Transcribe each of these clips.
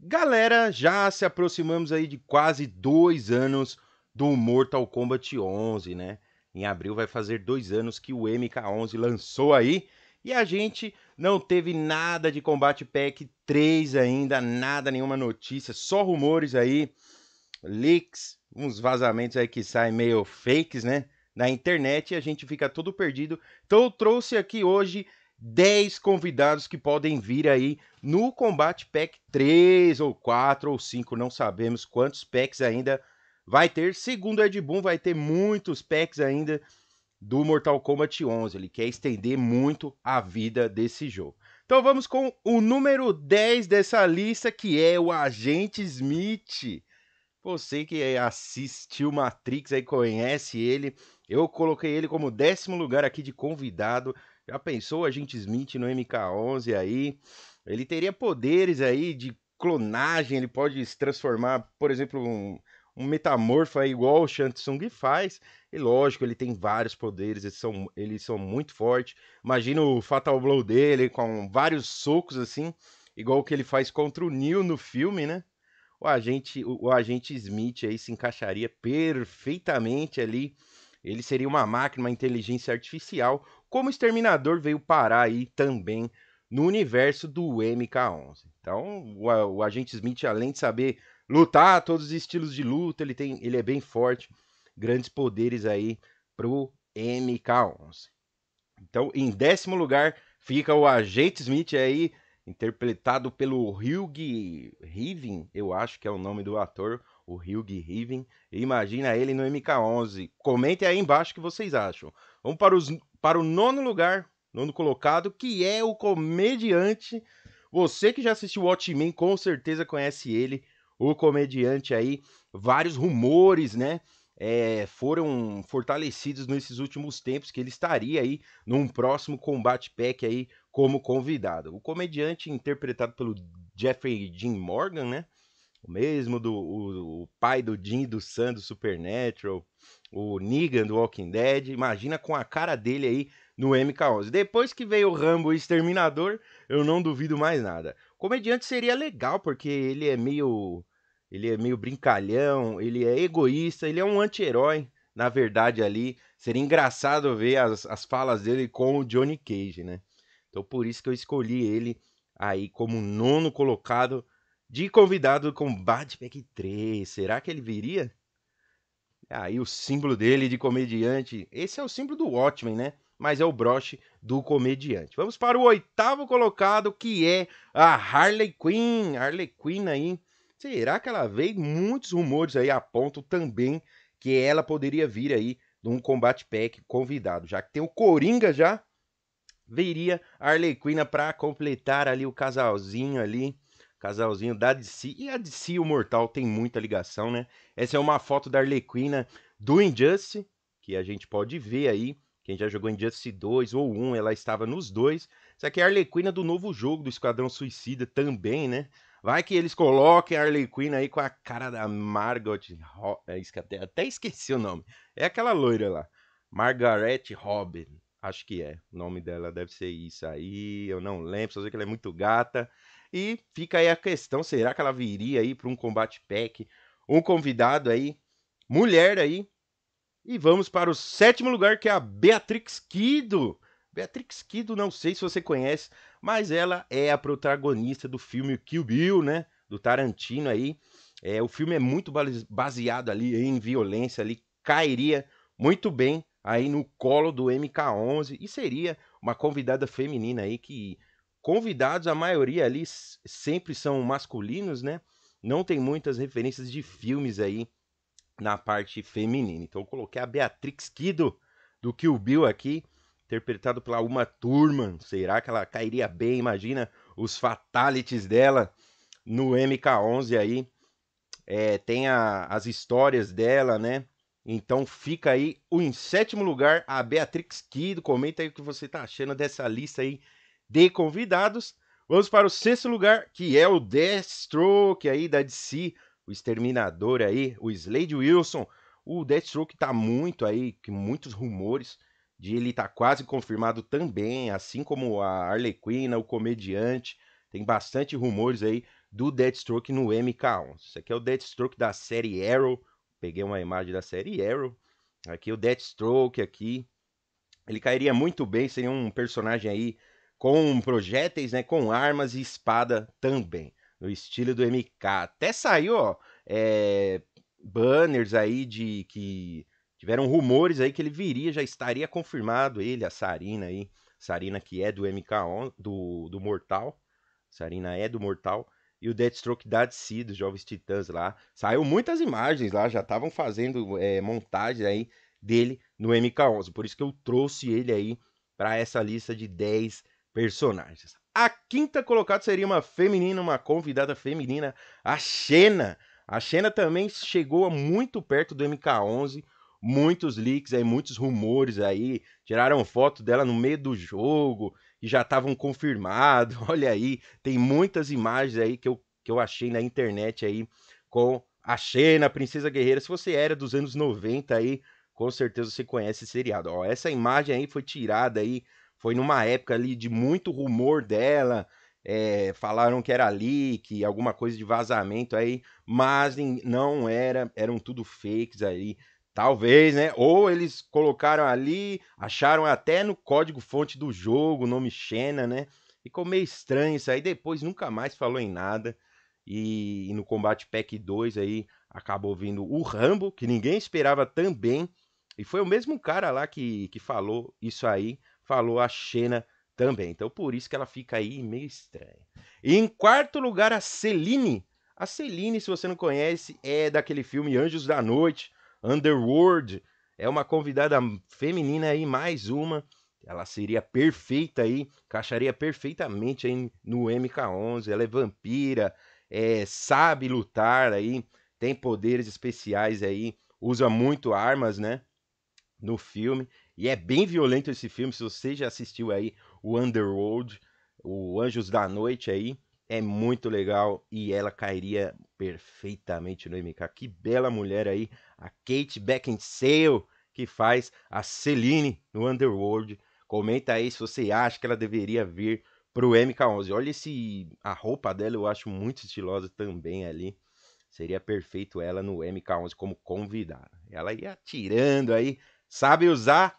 Galera, já se aproximamos aí de quase dois anos do Mortal Kombat 11, né? Em abril vai fazer dois anos que o MK11 lançou aí e a gente não teve nada de Combat Pack 3 ainda, nada, nenhuma notícia, só rumores aí, leaks, uns vazamentos aí que saem meio fakes, né? Na internet e a gente fica todo perdido. Então eu trouxe aqui hoje 10 convidados que podem vir aí no Combate Pack 3 ou 4 ou 5, não sabemos quantos packs ainda vai ter. Segundo Ed Boon, vai ter muitos packs ainda do Mortal Kombat 11. Ele quer estender muito a vida desse jogo. Então vamos com o número 10 dessa lista, que é o Agente Smith. Você que assistiu Matrix aí conhece ele. Eu coloquei ele como décimo lugar aqui de convidado. Já pensou a gente Smith no MK11 aí? Ele teria poderes aí de clonagem, ele pode se transformar, por exemplo, um, um metamorfo aí, igual o Shantung faz. E lógico, ele tem vários poderes, eles são, eles são muito fortes. Imagina o Fatal Blow dele com vários socos assim, igual o que ele faz contra o Neil no filme, né? O agente, o, o agente Smith aí se encaixaria perfeitamente ali ele seria uma máquina, uma inteligência artificial, como o Exterminador veio parar aí também no universo do MK11. Então, o, o agente Smith, além de saber lutar, todos os estilos de luta, ele tem, ele é bem forte, grandes poderes aí pro MK11. Então, em décimo lugar fica o agente Smith aí, interpretado pelo Hugh Riven, eu acho que é o nome do ator, o Hugh Riven. Imagina ele no MK11. Comentem aí embaixo o que vocês acham. Vamos para, os, para o nono lugar, nono colocado, que é o comediante. Você que já assistiu Watchmen com certeza conhece ele, o comediante aí. Vários rumores, né? É, foram fortalecidos nesses últimos tempos que ele estaria aí num próximo combate pack aí como convidado. O comediante interpretado pelo Jeffrey Dean Morgan, né? O mesmo do o, o pai do Jim do Sam do Supernatural, o Negan do Walking Dead. Imagina com a cara dele aí no MK11. Depois que veio o Rambo Exterminador, eu não duvido mais nada. Comediante seria legal, porque ele é meio. Ele é meio brincalhão, ele é egoísta, ele é um anti-herói, na verdade, ali. Seria engraçado ver as, as falas dele com o Johnny Cage, né? Então por isso que eu escolhi ele aí como nono colocado de convidado com Badpack 3. Será que ele viria? Aí ah, o símbolo dele de comediante. Esse é o símbolo do Watchmen, né? Mas é o broche do comediante. Vamos para o oitavo colocado, que é a Harley Quinn. Harley Quinn aí. Será que ela veio? Muitos rumores aí apontam também que ela poderia vir aí num combate pack convidado. Já que tem o Coringa já, viria a Harley Quinn para completar ali o casalzinho ali Casalzinho da DC. E a DC e o Mortal tem muita ligação, né? Essa é uma foto da Arlequina do Injustice, que a gente pode ver aí. Quem já jogou Injustice 2 ou 1, ela estava nos dois. Isso aqui é a Arlequina do novo jogo do Esquadrão Suicida também, né? Vai que eles coloquem a Harley Quinn aí com a cara da Margot. É até, até esqueci o nome. É aquela loira lá. Margaret Robin. Acho que é. O nome dela deve ser isso aí. Eu não lembro. Só sei que ela é muito gata. E fica aí a questão: será que ela viria aí para um combate pack? Um convidado aí, mulher aí. E vamos para o sétimo lugar, que é a Beatrix Kido. Beatrix Kido, não sei se você conhece, mas ela é a protagonista do filme Kill Bill, né? Do Tarantino aí. É, o filme é muito baseado ali em violência, ali cairia muito bem aí no colo do MK11 e seria uma convidada feminina aí que convidados, a maioria ali sempre são masculinos, né? Não tem muitas referências de filmes aí na parte feminina. Então eu coloquei a Beatrix Kido do Kill Bill aqui, interpretado pela Uma Thurman. Será que ela cairia bem? Imagina os fatalities dela no MK11 aí. É, tem a, as histórias dela, né? Então fica aí o em sétimo lugar a Beatrix Kido. Comenta aí o que você tá achando dessa lista aí de convidados. Vamos para o sexto lugar, que é o Deathstroke aí da DC, o exterminador aí, o Slade Wilson. O Deathstroke tá muito aí, que muitos rumores de ele tá quase confirmado também, assim como a Arlequina, o comediante. Tem bastante rumores aí do Deathstroke no MK1. Isso aqui é o Deathstroke da série Arrow. Peguei uma imagem da série Arrow. Aqui o Deathstroke aqui. Ele cairia muito bem, seria um personagem aí com projéteis, né, com armas e espada também, no estilo do MK. Até saiu, ó, é, banners aí de que tiveram rumores aí que ele viria, já estaria confirmado ele, a Sarina aí, Sarina que é do MK do, do Mortal, Sarina é do Mortal e o Deathstroke da DC, dos Jovens Titãs lá. Saiu muitas imagens lá, já estavam fazendo é, montagem aí dele no MK11. Por isso que eu trouxe ele aí para essa lista de 10 personagens. A quinta colocada seria uma feminina, uma convidada feminina, a Xena. A Xena também chegou muito perto do MK11, muitos leaks aí, muitos rumores aí, tiraram foto dela no meio do jogo e já estavam confirmados. Olha aí, tem muitas imagens aí que eu, que eu achei na internet aí com a Xena, Princesa Guerreira. Se você era dos anos 90 aí, com certeza você conhece esse seriado. Ó, essa imagem aí foi tirada aí foi numa época ali de muito rumor dela. É, falaram que era leak, alguma coisa de vazamento aí, mas não era, eram tudo fakes aí. Talvez, né? Ou eles colocaram ali, acharam até no código-fonte do jogo o nome Xena, né? Ficou meio estranho isso aí. Depois nunca mais falou em nada. E, e no Combate Pack 2 aí acabou vindo o Rambo, que ninguém esperava também. E foi o mesmo cara lá que, que falou isso aí falou a Xena também. Então por isso que ela fica aí meio estranha. E em quarto lugar, a Celine. A Celine, se você não conhece, é daquele filme Anjos da Noite, Underworld. É uma convidada feminina aí, mais uma. Ela seria perfeita aí, encaixaria perfeitamente aí no MK11. Ela é vampira, é, sabe lutar aí, tem poderes especiais aí, usa muito armas, né? No filme. E é bem violento esse filme. Se você já assistiu aí o Underworld, o Anjos da Noite aí, é muito legal e ela cairia perfeitamente no MK. Que bela mulher aí, a Kate Beckinsale, que faz a Celine no Underworld. Comenta aí se você acha que ela deveria vir pro MK11. Olha esse a roupa dela, eu acho muito estilosa também ali. Seria perfeito ela no MK11 como convidada. Ela ia atirando aí, sabe usar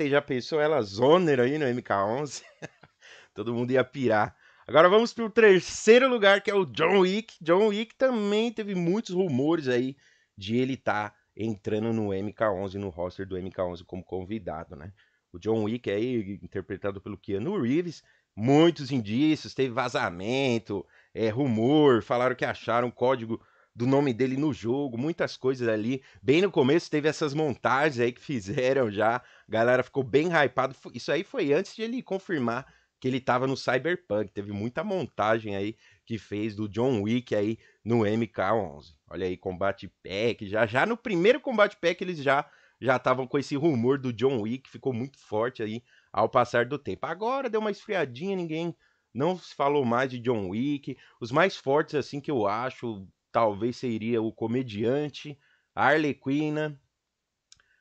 e já pensou ela Zoner aí no né, MK11? Todo mundo ia pirar. Agora vamos para o terceiro lugar, que é o John Wick. John Wick também teve muitos rumores aí de ele estar tá entrando no MK11, no roster do MK11 como convidado, né? O John Wick aí, interpretado pelo Keanu Reeves, muitos indícios, teve vazamento, é, rumor, falaram que acharam código do nome dele no jogo, muitas coisas ali. Bem no começo teve essas montagens aí que fizeram já, a galera ficou bem hypado. Isso aí foi antes de ele confirmar que ele estava no Cyberpunk. Teve muita montagem aí que fez do John Wick aí no MK11. Olha aí, combate pack, já já no primeiro combate pack eles já já estavam com esse rumor do John Wick, ficou muito forte aí ao passar do tempo. Agora deu uma esfriadinha, ninguém não se falou mais de John Wick. Os mais fortes assim que eu acho talvez seria o comediante, a Arlequina,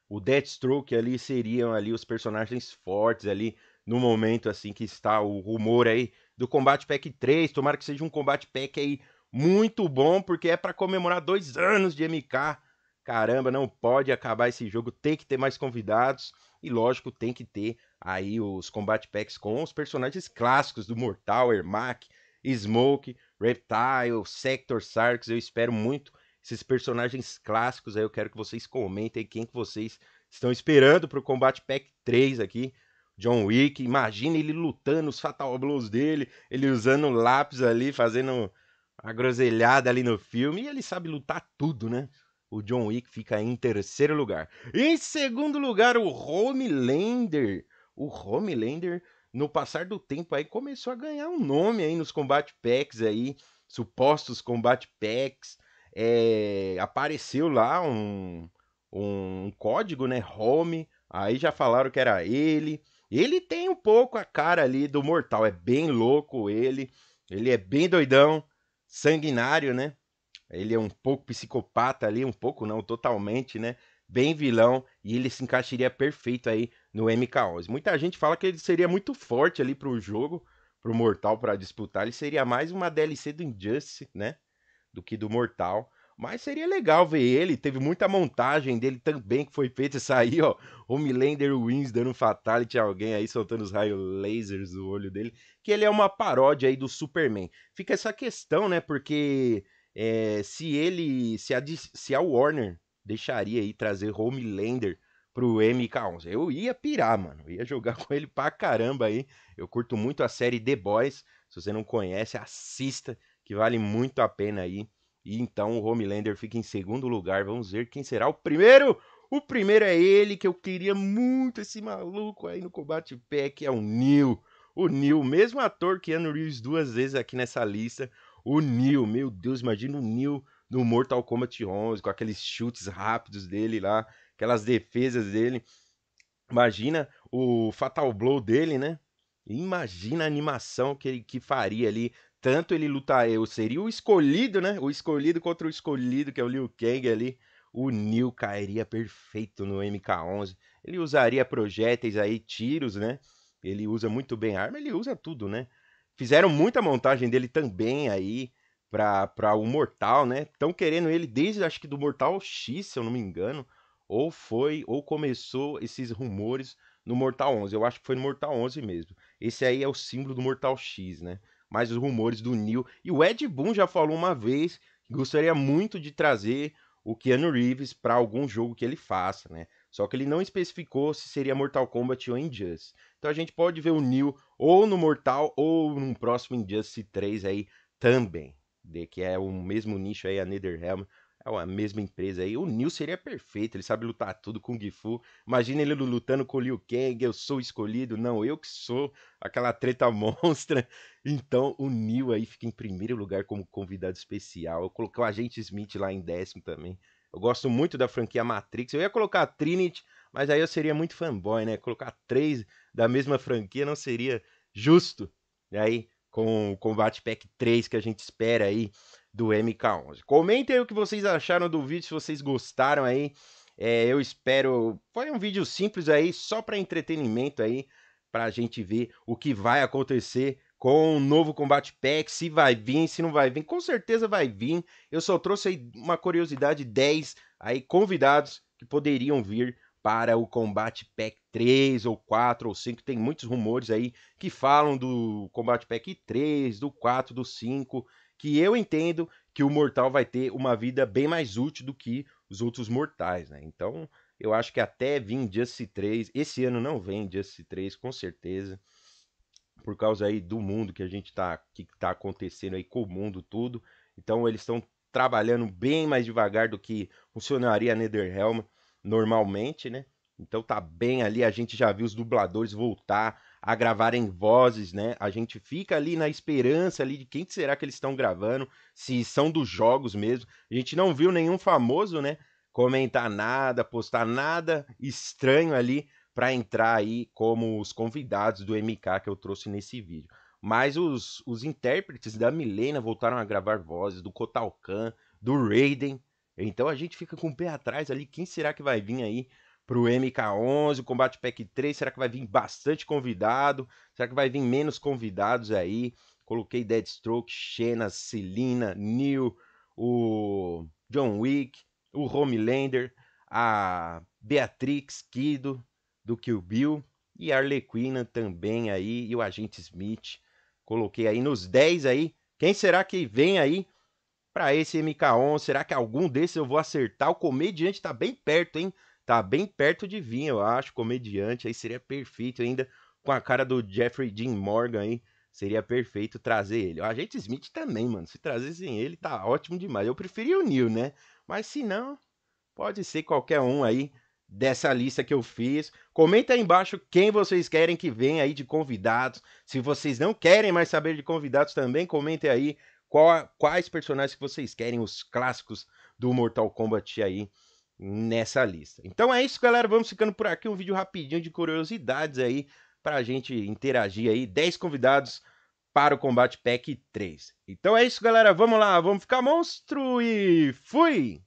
o Deathstroke ali seriam ali os personagens fortes ali no momento assim que está o rumor aí do Combate Pack 3. Tomara que seja um Combate Pack aí muito bom, porque é para comemorar dois anos de MK. Caramba, não pode acabar esse jogo, tem que ter mais convidados e, lógico, tem que ter aí os Combat Packs com os personagens clássicos do Mortal, Ermac, Smoke, Reptile, Sector Sarks, eu espero muito esses personagens clássicos aí, eu quero que vocês comentem quem que vocês estão esperando para o Combat Pack 3 aqui. John Wick, imagina ele lutando, os fatal blows dele, ele usando lápis ali, fazendo a groselhada ali no filme, e ele sabe lutar tudo, né? O John Wick fica em terceiro lugar. Em segundo lugar, o Homelander. O Homelander no passar do tempo aí começou a ganhar um nome aí nos combate packs aí, supostos combate packs. É, apareceu lá um, um código, né? Home. Aí já falaram que era ele. Ele tem um pouco a cara ali do mortal, é bem louco ele. Ele é bem doidão, sanguinário, né? Ele é um pouco psicopata ali, um pouco não, totalmente, né? Bem vilão e ele se encaixaria perfeito aí no MKOs. Muita gente fala que ele seria muito forte ali pro jogo, pro Mortal para disputar. Ele seria mais uma DLC do Injustice, né? Do que do Mortal. Mas seria legal ver ele. Teve muita montagem dele também que foi feita. Essa aí, ó. Homelander Wins dando um fatality a alguém aí, soltando os raios lasers no olho dele. Que ele é uma paródia aí do Superman. Fica essa questão, né? Porque é, se ele. Se a, se a Warner deixaria aí trazer Homelander pro MK11. Eu ia pirar, mano. ia jogar com ele pra caramba aí. Eu curto muito a série The Boys. Se você não conhece, assista, que vale muito a pena aí. E então o Homelander fica em segundo lugar. Vamos ver quem será o primeiro. O primeiro é ele, que eu queria muito esse maluco aí no combate pack. é o Neil. O Neil, mesmo ator que Keanu Reeves duas vezes aqui nessa lista. O Neil, meu Deus, imagina o Neil no Mortal Kombat 11, com aqueles chutes rápidos dele lá aquelas defesas dele. Imagina o fatal blow dele, né? Imagina a animação que ele que faria ali. Tanto ele lutar, eh, eu seria o escolhido, né? O escolhido contra o escolhido, que é o Liu Kang ali. O Neil cairia perfeito no MK11. Ele usaria projéteis aí, tiros, né? Ele usa muito bem arma, ele usa tudo, né? Fizeram muita montagem dele também aí para o Mortal, né? Estão querendo ele desde acho que do Mortal X, se eu não me engano ou foi ou começou esses rumores no Mortal 11. Eu acho que foi no Mortal 11 mesmo. Esse aí é o símbolo do Mortal X, né? Mas os rumores do Neil. E o Ed Boon já falou uma vez que gostaria muito de trazer o Keanu Reeves para algum jogo que ele faça, né? Só que ele não especificou se seria Mortal Kombat ou Injustice. Então a gente pode ver o Neil ou no Mortal ou num próximo Injustice 3 aí também, de né? que é o mesmo nicho aí a NetherRealm é a mesma empresa aí. O Neil seria perfeito, ele sabe lutar tudo com o Imagina ele lutando com o Liu Kang, eu sou escolhido. Não, eu que sou aquela treta monstra. Então o Neil aí fica em primeiro lugar como convidado especial. Eu coloquei o Agente Smith lá em décimo também. Eu gosto muito da franquia Matrix. Eu ia colocar a Trinity, mas aí eu seria muito fanboy, né? Colocar três da mesma franquia não seria justo. E aí, com o Combat Pack 3 que a gente espera aí, do MK11. Comentem aí o que vocês acharam do vídeo, se vocês gostaram aí. É, eu espero. Foi um vídeo simples aí, só para entretenimento aí, para a gente ver o que vai acontecer com o novo combate pack, se vai vir, se não vai vir, com certeza vai vir. Eu só trouxe aí uma curiosidade 10 aí convidados que poderiam vir para o combate pack 3 ou 4 ou 5, tem muitos rumores aí que falam do combate pack 3, do 4, do 5 que eu entendo que o mortal vai ter uma vida bem mais útil do que os outros mortais, né? Então, eu acho que até vir Justice 3, esse ano não vem Justice 3, com certeza, por causa aí do mundo que a gente tá, que tá acontecendo aí com o mundo tudo. Então, eles estão trabalhando bem mais devagar do que funcionaria a Netherrealm normalmente, né? Então tá bem ali, a gente já viu os dubladores voltar a gravarem vozes, né? A gente fica ali na esperança ali de quem será que eles estão gravando, se são dos jogos mesmo. A gente não viu nenhum famoso, né? Comentar nada, postar nada estranho ali para entrar aí como os convidados do MK que eu trouxe nesse vídeo. Mas os, os intérpretes da Milena voltaram a gravar vozes do Khan, do Raiden. Então a gente fica com o pé atrás ali, quem será que vai vir aí pro MK11, o Combate Pack 3, será que vai vir bastante convidado? Será que vai vir menos convidados aí? Coloquei Deadstroke, Xena, Celina, Neil, o John Wick, o Homelander, a Beatrix Kido do Kill Bill e a Arlequina também aí e o Agente Smith. Coloquei aí nos 10 aí. Quem será que vem aí para esse MK11? Será que algum desses eu vou acertar? O comediante tá bem perto, hein? Tá bem perto de vir, eu acho, comediante. Aí seria perfeito ainda com a cara do Jeffrey Dean Morgan aí. Seria perfeito trazer ele. O agente Smith também, mano. Se trazessem ele, tá ótimo demais. Eu preferia o Neil, né? Mas se não, pode ser qualquer um aí dessa lista que eu fiz. Comenta aí embaixo quem vocês querem que venha aí de convidados. Se vocês não querem mais saber de convidados também, comentem aí qual, quais personagens que vocês querem, os clássicos do Mortal Kombat aí nessa lista. Então é isso, galera. Vamos ficando por aqui. Um vídeo rapidinho de curiosidades aí para a gente interagir aí. 10 convidados para o Combate Pack 3. Então é isso, galera. Vamos lá, vamos ficar monstro e fui!